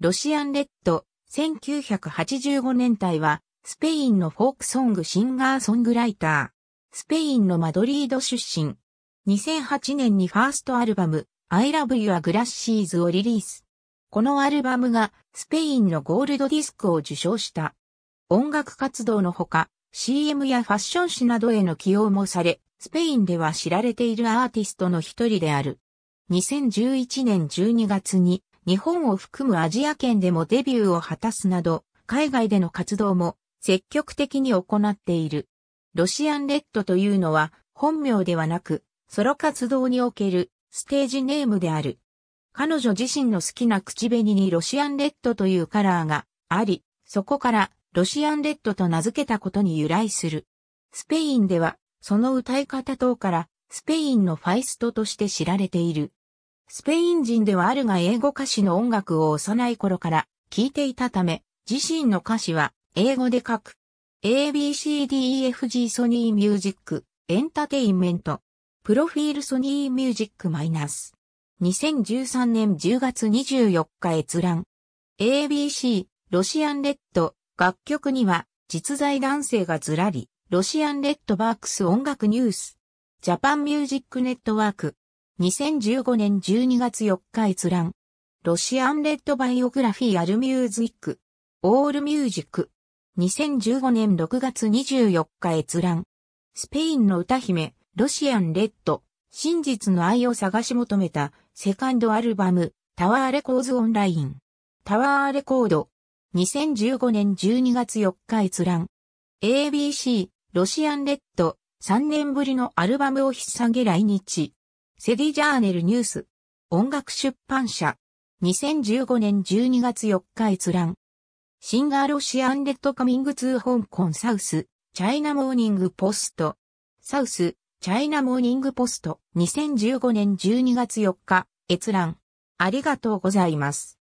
ロシアンレッド、1985年代は、スペインのフォークソングシンガーソングライター。スペインのマドリード出身。2008年にファーストアルバム、I Love Your Glasses をリリース。このアルバムがスペインのゴールドディスクを受賞した。音楽活動のほか、CM やファッション誌などへの起用もされ、スペインでは知られているアーティストの一人である。2011年12月に日本を含むアジア圏でもデビューを果たすなど、海外での活動も積極的に行っている。ロシアンレッドというのは本名ではなく、ソロ活動におけるステージネームである。彼女自身の好きな口紅にロシアンレッドというカラーがあり、そこからロシアンレッドと名付けたことに由来する。スペインではその歌い方等からスペインのファイストとして知られている。スペイン人ではあるが英語歌詞の音楽を幼い頃から聴いていたため、自身の歌詞は英語で書く。ABCDEFG ソニーミュージックエンタテインメントプロフィールソニーミュージックマイナス2013年10月24日閲覧 ABC ロシアンレッド楽曲には実在男性がずらりロシアンレッドバークス音楽ニュースジャパンミュージックネットワーク2015年12月4日閲覧。ロシアンレッドバイオグラフィーアルミューズイック。オールミュージック。2015年6月24日閲覧。スペインの歌姫、ロシアンレッド。真実の愛を探し求めた、セカンドアルバム、タワーレコーズオンライン。タワーレコード。2015年12月4日閲覧。ABC、ロシアンレッド、3年ぶりのアルバムを引っ提げ来日。セディジャーネルニュース。音楽出版社。2015年12月4日閲覧。シンガーロシアンレッドカミングツー香港サウス、チャイナモーニングポスト。サウス、チャイナモーニングポスト。2015年12月4日、閲覧。ありがとうございます。